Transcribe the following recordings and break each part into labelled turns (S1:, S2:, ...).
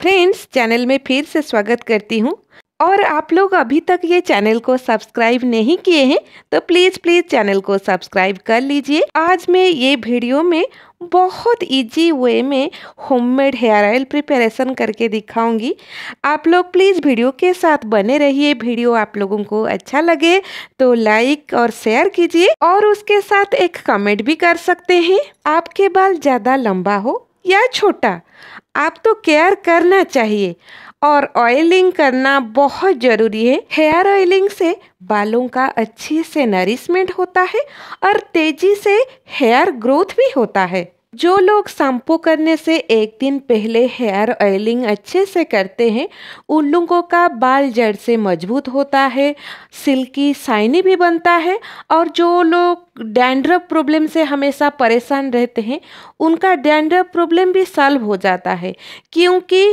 S1: friends channel में फिर से स्वागत करती हूँ और आप लोग अभी तक ये चैनल को सब्सक्राइब नहीं किए हैं तो प्लीज़ प्लीज़ चैनल को सब्सक्राइब कर लीजिए आज मैं ये वीडियो में बहुत इजी वे में होममेड हेयर ऑयल प्रिपरेशन करके दिखाऊंगी आप लोग प्लीज़ वीडियो के साथ बने रहिए वीडियो आप लोगों को अच्छा लगे तो लाइक और शेयर कीजिए और उसके साथ एक कमेंट भी कर सकते हैं आपके बाल ज़्यादा लंबा हो या छोटा आप तो केयर करना चाहिए और ऑयलिंग करना बहुत ज़रूरी है हेयर ऑयलिंग से बालों का अच्छे से नरिशमेंट होता है और तेज़ी से हेयर ग्रोथ भी होता है जो लोग शैम्पू करने से एक दिन पहले हेयर ऑयलिंग अच्छे से करते हैं उन लोगों का बाल जड़ से मजबूत होता है सिल्की शाइनी भी बनता है और जो लोग डैंड्रफ प्रॉब्लम से हमेशा परेशान रहते हैं उनका डैंड्रफ प्रॉब्लम भी सॉल्व हो जाता है क्योंकि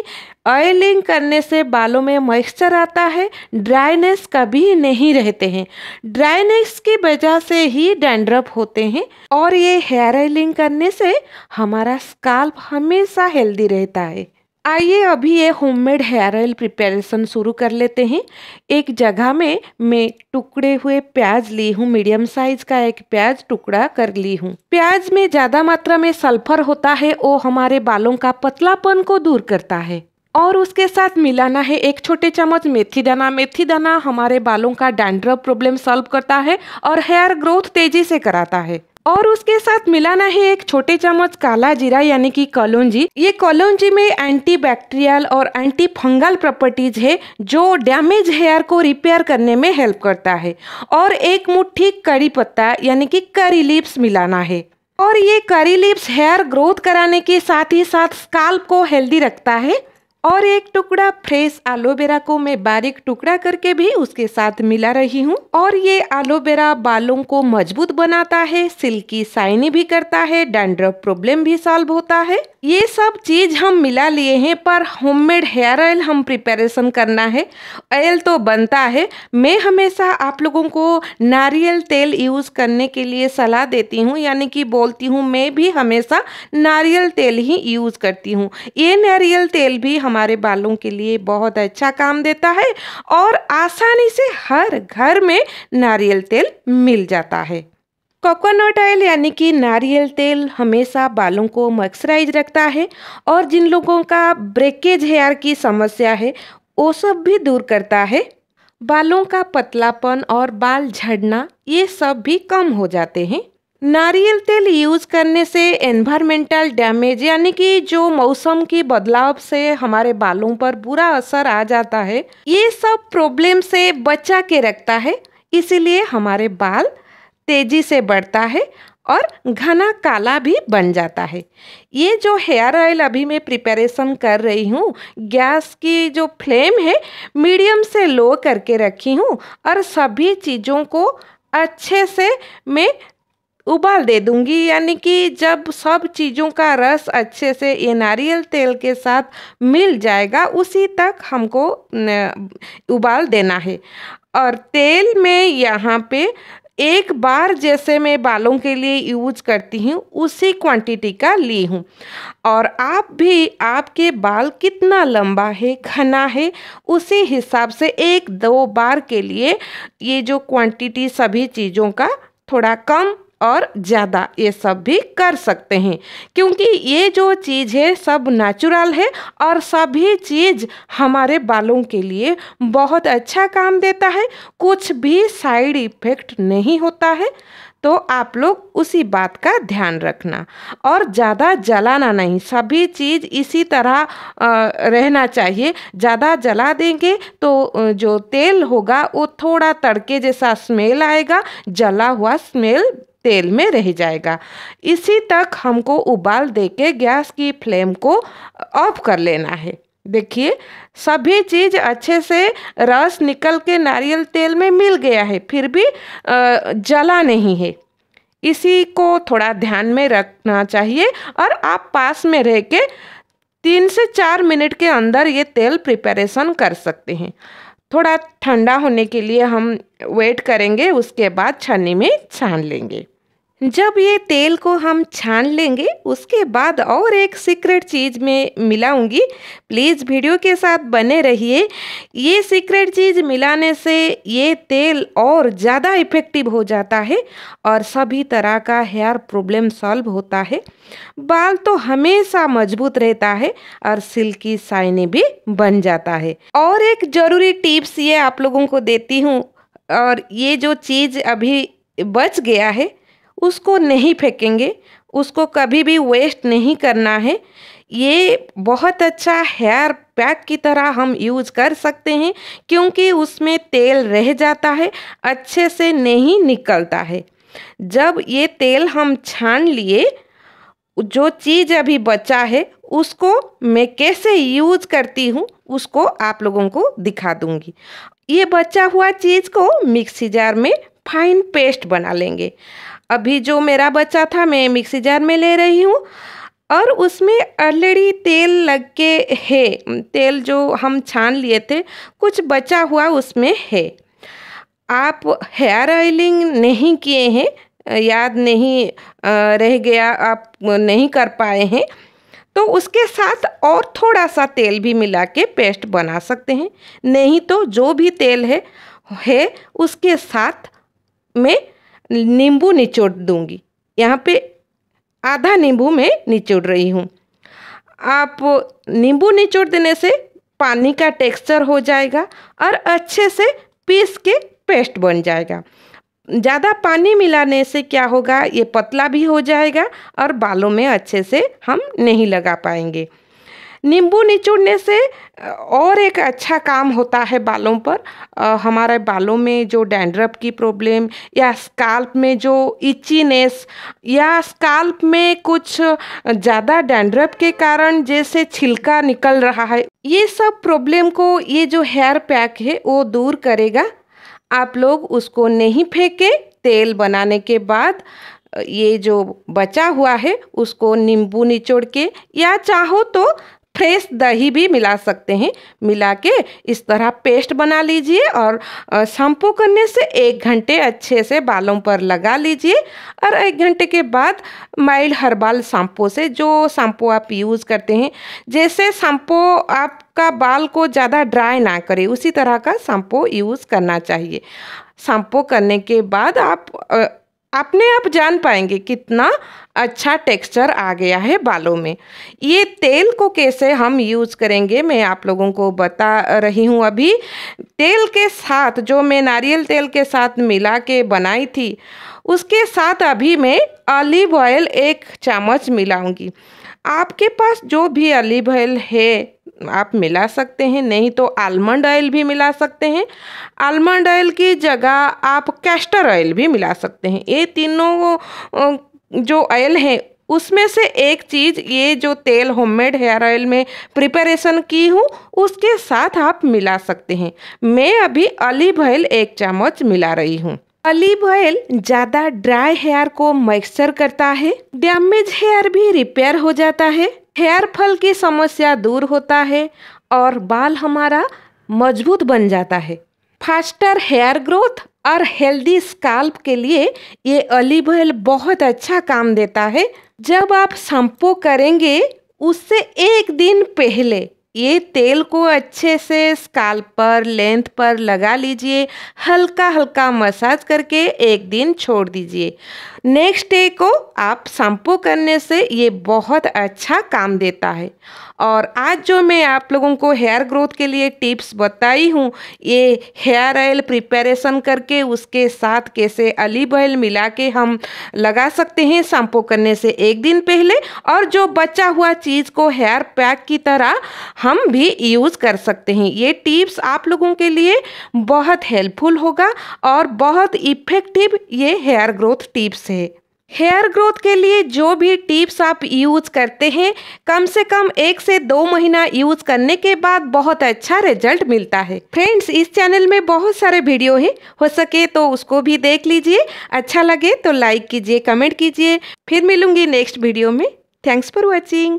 S1: ऑयलिंग करने से बालों में मॉइस्चर आता है ड्राइनेस कभी नहीं रहते हैं ड्राइनेस की वजह से ही डैंड्रफ होते हैं और ये हेयर ऑयलिंग करने से हमारा स्काल्प हमेशा हेल्दी रहता है आइए अभी ये होममेड हेयर ऑयल प्रिपरेशन शुरू कर लेते हैं एक जगह में मैं टुकड़े हुए प्याज ली हूँ मीडियम साइज का एक प्याज टुकड़ा कर ली हूँ प्याज में ज़्यादा मात्रा में सल्फर होता है वो हमारे बालों का पतलापन को दूर करता है और उसके साथ मिलाना है एक छोटे चम्मच मेथी दाना मेथी दाना हमारे बालों का डैंड्रफ प्रॉब्लम सॉल्व करता है और हेयर ग्रोथ तेजी से कराता है और उसके साथ मिलाना है एक छोटे चम्मच काला जीरा यानी कि कलौजी ये कलौजी में एंटी बैक्टीरियल और एंटी फंगल प्रॉपर्टीज है जो डैमेज हेयर को रिपेयर करने में हेल्प करता है और एक मुट्ठी करी पत्ता यानी कि करी लिप्स मिलाना है और ये करी लिप्स हेयर ग्रोथ कराने के साथ ही साथ स्काल्प को हेल्दी रखता है और एक टुकड़ा फ्रेश एलोवेरा को मैं बारीक टुकड़ा करके भी उसके साथ मिला रही हूँ और ये एलोवेरा बालों को मजबूत बनाता है सिल्की साइनी भी करता है डैंड्रफ प्रॉब्लम भी सॉल्व होता है ये सब चीज़ हम मिला लिए हैं पर होममेड हेयर ऑयल हम प्रिपरेशन करना है ऑयल तो बनता है मैं हमेशा आप लोगों को नारियल तेल यूज़ करने के लिए सलाह देती हूँ यानी कि बोलती हूँ मैं भी हमेशा नारियल तेल ही यूज़ करती हूँ ये नारियल तेल भी हमारे बालों के लिए बहुत अच्छा काम देता है और आसानी से हर घर में नारियल तेल मिल जाता है कोकोनट ऑयल यानी कि नारियल तेल हमेशा बालों को मॉइस्चराइज रखता है और जिन लोगों का ब्रेकेज हेयर की समस्या है वो सब भी दूर करता है बालों का पतलापन और बाल झड़ना ये सब भी कम हो जाते हैं नारियल तेल यूज़ करने से एनवायरमेंटल डैमेज यानी कि जो मौसम की बदलाव से हमारे बालों पर बुरा असर आ जाता है ये सब प्रॉब्लम से बचा के रखता है इसीलिए हमारे बाल तेज़ी से बढ़ता है और घना काला भी बन जाता है ये जो हेयर ऑयल अभी मैं प्रिपरेशन कर रही हूँ गैस की जो फ्लेम है मीडियम से लो करके रखी हूँ और सभी चीज़ों को अच्छे से मैं उबाल दे दूंगी यानी कि जब सब चीज़ों का रस अच्छे से ये नारियल तेल के साथ मिल जाएगा उसी तक हमको उबाल देना है और तेल में यहाँ पे एक बार जैसे मैं बालों के लिए यूज करती हूँ उसी क्वांटिटी का ली हूँ और आप भी आपके बाल कितना लंबा है घना है उसी हिसाब से एक दो बार के लिए ये जो क्वांटिटी सभी चीज़ों का थोड़ा कम और ज़्यादा ये सब भी कर सकते हैं क्योंकि ये जो चीज़ है सब नेचुरल है और सभी चीज़ हमारे बालों के लिए बहुत अच्छा काम देता है कुछ भी साइड इफ़ेक्ट नहीं होता है तो आप लोग उसी बात का ध्यान रखना और ज़्यादा जलाना नहीं सभी चीज़ इसी तरह रहना चाहिए ज़्यादा जला देंगे तो जो तेल होगा वो थोड़ा तड़के जैसा स्मेल आएगा जला हुआ स्मेल तेल में रह जाएगा इसी तक हमको उबाल दे के गैस की फ्लेम को ऑफ कर लेना है देखिए सभी चीज़ अच्छे से रस निकल के नारियल तेल में मिल गया है फिर भी जला नहीं है इसी को थोड़ा ध्यान में रखना चाहिए और आप पास में रह के तीन से चार मिनट के अंदर ये तेल प्रिपरेशन कर सकते हैं थोड़ा ठंडा होने के लिए हम वेट करेंगे उसके बाद छन्नी में छान लेंगे जब ये तेल को हम छान लेंगे उसके बाद और एक सीक्रेट चीज़ में मिलाऊंगी प्लीज़ वीडियो के साथ बने रहिए ये सीक्रेट चीज़ मिलाने से ये तेल और ज़्यादा इफ़ेक्टिव हो जाता है और सभी तरह का हेयर प्रॉब्लम सॉल्व होता है बाल तो हमेशा मजबूत रहता है और सिल्की साइने भी बन जाता है और एक ज़रूरी टिप्स ये आप लोगों को देती हूँ और ये जो चीज़ अभी बच गया है उसको नहीं फेंकेंगे उसको कभी भी वेस्ट नहीं करना है ये बहुत अच्छा हेयर पैक की तरह हम यूज कर सकते हैं क्योंकि उसमें तेल रह जाता है अच्छे से नहीं निकलता है जब ये तेल हम छान लिए जो चीज़ अभी बचा है उसको मैं कैसे यूज करती हूँ उसको आप लोगों को दिखा दूँगी ये बचा हुआ चीज़ को मिक्सी जार में फाइन पेस्ट बना लेंगे अभी जो मेरा बचा था मैं मिक्सी जार में ले रही हूँ और उसमें ऑलरेडी तेल लग के है तेल जो हम छान लिए थे कुछ बचा हुआ उसमें है आप हेयर ऑयलिंग नहीं किए हैं याद नहीं रह गया आप नहीं कर पाए हैं तो उसके साथ और थोड़ा सा तेल भी मिला के पेस्ट बना सकते हैं नहीं तो जो भी तेल है है उसके साथ में नींबू निचोड़ दूंगी यहाँ पे आधा नींबू मैं निचोड़ रही हूँ आप नींबू निचोड़ देने से पानी का टेक्सचर हो जाएगा और अच्छे से पीस के पेस्ट बन जाएगा ज़्यादा पानी मिलाने से क्या होगा ये पतला भी हो जाएगा और बालों में अच्छे से हम नहीं लगा पाएंगे नींबू निचोड़ने से और एक अच्छा काम होता है बालों पर आ, हमारे बालों में जो डैंड्रप की प्रॉब्लम या स्काल्प में जो इचीनेस या स्काल्प में कुछ ज़्यादा डैंड्रप के कारण जैसे छिलका निकल रहा है ये सब प्रॉब्लम को ये जो हेयर पैक है वो दूर करेगा आप लोग उसको नहीं फेंके तेल बनाने के बाद ये जो बचा हुआ है उसको नींबू निचोड़ के या चाहो तो फ्रेश दही भी मिला सकते हैं मिला के इस तरह पेस्ट बना लीजिए और शैम्पू करने से एक घंटे अच्छे से बालों पर लगा लीजिए और एक घंटे के बाद माइल्ड हर्बल शैम्पू से जो शैम्पू आप यूज़ करते हैं जैसे शैम्पू आपका बाल को ज़्यादा ड्राई ना करे उसी तरह का शैम्पू यूज़ करना चाहिए शैम्पू करने के बाद आप अपने आप जान पाएंगे कितना अच्छा टेक्सचर आ गया है बालों में ये तेल को कैसे हम यूज़ करेंगे मैं आप लोगों को बता रही हूँ अभी तेल के साथ जो मैं नारियल तेल के साथ मिला के बनाई थी उसके साथ अभी मैं ऑलिव ऑयल एक चम्मच मिलाऊंगी आपके पास जो भी ऑलिव ऑयल है आप मिला सकते हैं नहीं तो आलमंड ऑयल भी मिला सकते हैं आलमंड ऑयल की जगह आप कैस्टर ऑयल भी मिला सकते हैं ये तीनों जो ऑयल है उसमें से एक चीज़ ये जो तेल होममेड हेयर ऑयल में प्रिपरेशन की हूँ उसके साथ आप मिला सकते हैं मैं अभी अली भैल एक चम्मच मिला रही हूँ ऑलिव ऑयल ज्यादा ड्राई हेयर को मॉइस्चर करता है डैमेज हेयर भी रिपेयर हो जाता है हेयर फल की समस्या दूर होता है और बाल हमारा मजबूत बन जाता है फास्टर हेयर ग्रोथ और हेल्दी स्काल्प के लिए ये ऑलिव ऑयल बहुत अच्छा काम देता है जब आप शैम्पू करेंगे उससे एक दिन पहले ये तेल को अच्छे से स्काल पर लेंथ पर लगा लीजिए हल्का हल्का मसाज करके एक दिन छोड़ दीजिए नेक्स्ट डे को आप शैम्पू करने से ये बहुत अच्छा काम देता है और आज जो मैं आप लोगों को हेयर ग्रोथ के लिए टिप्स बताई हूँ ये हेयर ऑयल प्रिपेरेशन करके उसके साथ कैसे अलीब ऑयल मिला के हम लगा सकते हैं शैम्पू करने से एक दिन पहले और जो बचा हुआ चीज़ को हेयर पैक की तरह हम भी यूज़ कर सकते हैं ये टिप्स आप लोगों के लिए बहुत हेल्पफुल होगा और बहुत इफ़ेक्टिव ये हेयर ग्रोथ टिप्स है हेयर ग्रोथ के लिए जो भी टिप्स आप यूज़ करते हैं कम से कम एक से दो महीना यूज़ करने के बाद बहुत अच्छा रिजल्ट मिलता है फ्रेंड्स इस चैनल में बहुत सारे वीडियो हैं हो सके तो उसको भी देख लीजिए अच्छा लगे तो लाइक कीजिए कमेंट कीजिए फिर मिलूंगी नेक्स्ट वीडियो में थैंक्स फॉर वॉचिंग